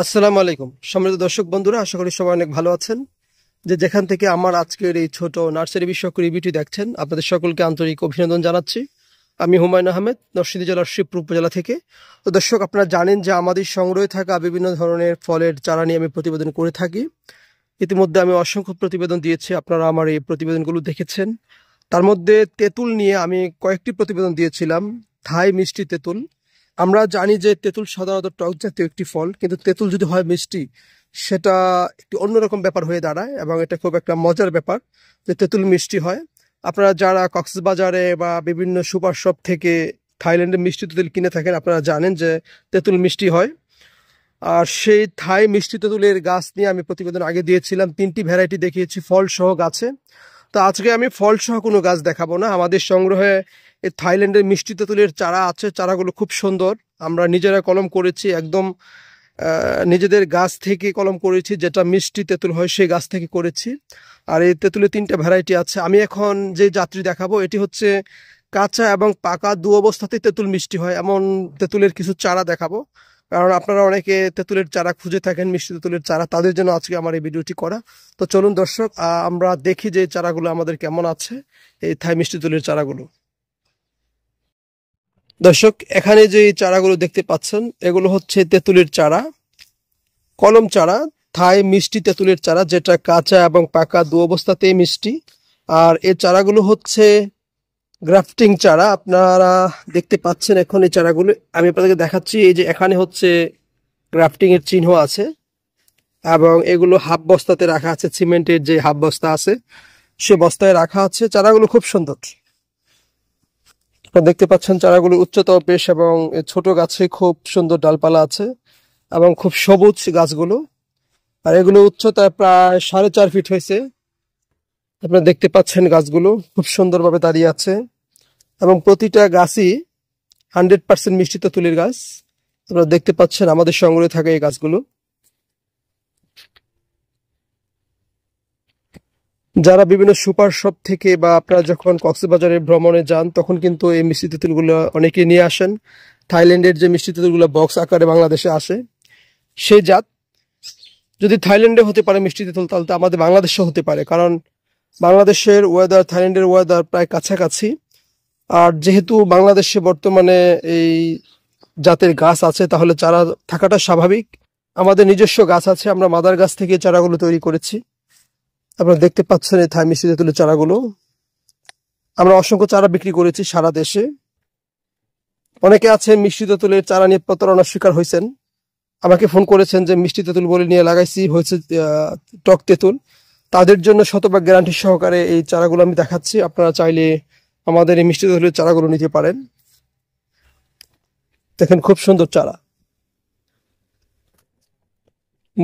আসসালামু আলাইকুম সম্মানিত দর্শক বন্ধুরা আশা করি সবাই অনেক ভালো আছেন যে যেখান থেকে আমার আজকের এই ছোট নার্সারি বিষয়ক রিভিউটি দেখছেন আপনাদের সকলকে আন্তরিক অভিনন্দন জানাচ্ছি আমি হুমায়ুন আহমেদ নরসিংদী জেলার শিবপুর উপজেলা থেকে তো দর্শক আপনারা জানেন যে আমাদের সংগ্রহে থাকা বিভিন্ন ধরনের ফলের চারা নিয়ে আমি প্রতিবেদন করে থাকি ইতিমধ্যে আমি অসংখ্য প্রতিবেদন দিয়েছি আপনারা আমার এই প্রতিবেদনগুলো দেখেছেন তার মধ্যে তেঁতুল নিয়ে আমি কয়েকটি প্রতিবেদন দিয়েছিলাম থাই মিষ্টি তেঁতুল আমরা জানি যে তেঁতুল সাধারণত টক জাতীয় একটি ফল কিন্তু তেঁতুল যদি হয় মিষ্টি সেটা একটি অন্যরকম ব্যাপার হয়ে দাঁড়ায় এবং এটা খুব একটা মজার ব্যাপার যে তেঁতুল মিষ্টি হয় আপনারা যারা কক্সবাজারে বা বিভিন্ন সুপার শপ থেকে থাইল্যান্ডে মিষ্টি তেঁতুল কিনে থাকেন আপনারা জানেন যে তেঁতুল মিষ্টি হয় আর সেই থাই মিষ্টি তেঁতুলের গাছ নিয়ে আমি প্রতিবেদন আগে দিয়েছিলাম তিনটি ভ্যারাইটি দেখিয়েছি ফল সহ গাছে তো আজকে আমি ফলসহ কোনো গাছ দেখাবো না আমাদের সংগ্রহে থাইল্যান্ডের মিষ্টি তেঁতুলের চারা আছে চারাগুলো খুব সুন্দর আমরা নিজেরা কলম করেছি একদম নিজেদের গাছ থেকে কলম করেছি যেটা মিষ্টি তেঁতুল হয় সেই গাছ থেকে করেছি আর এই তেঁতুলের তিনটা ভ্যারাইটি আছে আমি এখন যে যাত্রী দেখাবো এটি হচ্ছে কাঁচা এবং পাকা দু অবস্থাতেই তেঁতুল মিষ্টি হয় এমন তেঁতুলের কিছু চারা দেখাবো কারণ আপনারা অনেকে তেঁতুলের চারা খুঁজে থাকেন মিষ্টি তেঁতুলের চারা তাদের জন্য আজকে আমার এই ভিডিওটি করা তো চলুন দর্শক আমরা দেখি যে চারাগুলো আমাদের কেমন আছে এই থাই মিষ্টি তুলের চারাগুলো দর্শক এখানে যে চারাগুলো দেখতে পাচ্ছেন এগুলো হচ্ছে তেঁতুলের চারা কলম চারা থাই মিষ্টি তেঁতুলের চারা যেটা কাঁচা এবং পাকা দু অবস্থাতেই মিষ্টি আর এই চারাগুলো হচ্ছে গ্রাফটিং চারা আপনারা দেখতে পাচ্ছেন এখন এই চারাগুলো আমি আপনাদেরকে দেখাচ্ছি এই যে এখানে হচ্ছে গ্রাফটিং এর চিহ্ন আছে এবং এগুলো হাফ বস্তাতে রাখা আছে সিমেন্টের যে হাফ বস্তা আছে সে বস্তায় রাখা আছে চারাগুলো খুব সুন্দর আপনার দেখতে পাচ্ছেন চারাগুলো উচ্চতর বেশ এবং ছোট গাছে খুব সুন্দর ডালপালা আছে এবং খুব সবুজ গাছগুলো আর এগুলো উচ্চতা প্রায় সাড়ে চার ফিট হয়েছে আপনারা দেখতে পাচ্ছেন গাছগুলো খুব সুন্দরভাবে দাঁড়িয়ে আছে এবং প্রতিটা গাছই হান্ড্রেড পার্সেন্ট মিষ্টিত তুলির গাছ আপনারা দেখতে পাচ্ছেন আমাদের সংগ্রহে থাকে এই গাছগুলো যারা বিভিন্ন সুপার শপ থেকে বা আপনারা যখন কক্সবাজারে ভ্রমণে যান তখন কিন্তু এই মিষ্টি তেঁতুলগুলো অনেকে নিয়ে আসেন থাইল্যান্ডের যে মিষ্টি তেঁতুলগুলো বক্স আকারে বাংলাদেশে আসে সেই জাত যদি থাইল্যান্ডে হতে পারে মিষ্টি তেঁতুল তাহলে তো আমাদের বাংলাদেশে হতে পারে কারণ বাংলাদেশের ওয়েদার থাইল্যান্ডের ওয়েদার প্রায় কাছাকাছি আর যেহেতু বাংলাদেশে বর্তমানে এই জাতের গাছ আছে তাহলে চারা থাকাটা স্বাভাবিক আমাদের নিজস্ব গাছ আছে আমরা মাদার গাছ থেকে চারাগুলো তৈরি করেছি আপনারা দেখতে পাচ্ছেন এই থাই মিশ্রিত তুলে চারাগুলো আমরা অসংখ্য চারা বিক্রি করেছি সারা দেশে অনেকে আছে মিষ্টি তেঁতুলের চারা নিয়ে প্রতারণার শিকার হয়েছেন আমাকে ফোন করেছেন যে মিষ্টি তেঁতুল বলে নিয়ে লাগাইছি হয়েছে টক তেঁতুল তাদের জন্য শতভাগ গ্যারান্টি সহকারে এই চারাগুলো আমি দেখাচ্ছি আপনারা চাইলে আমাদের এই মিষ্টি দলের চারাগুলো নিতে পারেন দেখেন খুব সুন্দর চারা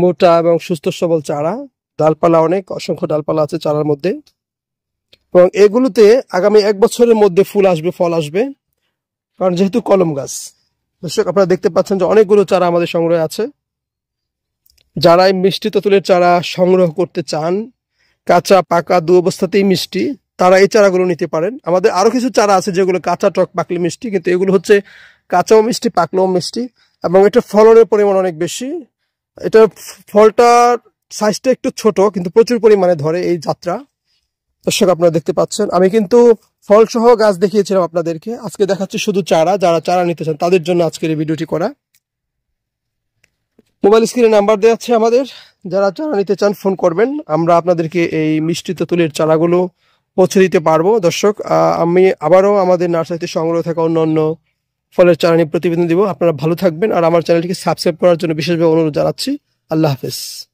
মোটা এবং সুস্থ সবল চারা ডালপালা অনেক অসংখ্য ডালপালা আছে চারার মধ্যে এবং এগুলোতে আগামী এক বছরের মধ্যে ফুল আসবে ফল আসবে কারণ যেহেতু কলম গাছ দর্শক আপনারা দেখতে পাচ্ছেন যে অনেকগুলো চারা আমাদের সংগ্রহে আছে যারা এই মিষ্টি ততুলের চারা সংগ্রহ করতে চান কাঁচা পাকা দু অবস্থাতেই মিষ্টি তারা এই চারাগুলো নিতে পারেন আমাদের আরও কিছু চারা আছে যেগুলো কাঁচা টক পাকলি মিষ্টি কিন্তু এগুলো হচ্ছে কাঁচাও মিষ্টি পাকলেও মিষ্টি এবং এটা ফলনের পরিমাণ অনেক বেশি এটা ফলটার সাইজটা একটু ছোট কিন্তু প্রচুর পরিমাণে ধরে এই যাত্রা দর্শক আপনারা দেখতে পাচ্ছেন আমি কিন্তু ফলসহ গাছ দেখিয়েছিলাম আপনাদেরকে আজকে দেখাচ্ছি শুধু চারা যারা চারা নিতে চান তাদের জন্য আজকের এই ভিডিওটি করা মোবাইল স্ক্রিনে নাম্বার দেওয়া আছে আমাদের যারা চারা নিতে চান ফোন করবেন আমরা আপনাদেরকে এই মিষ্টিতে তুলের চারাগুলো পৌঁছে দিতে পারবো দর্শক আমি আবারও আমাদের নার্সারিতে সংগ্রহ থাকা অন্য অন্য ফলের চারা নিয়ে প্রতিবেদন দিব আপনারা ভালো থাকবেন আর আমার চ্যানেলটিকে সাবস্ক্রাইব করার জন্য বিশেষভাবে অনুরোধ জানাচ্ছি আল্লাহ হাফেজ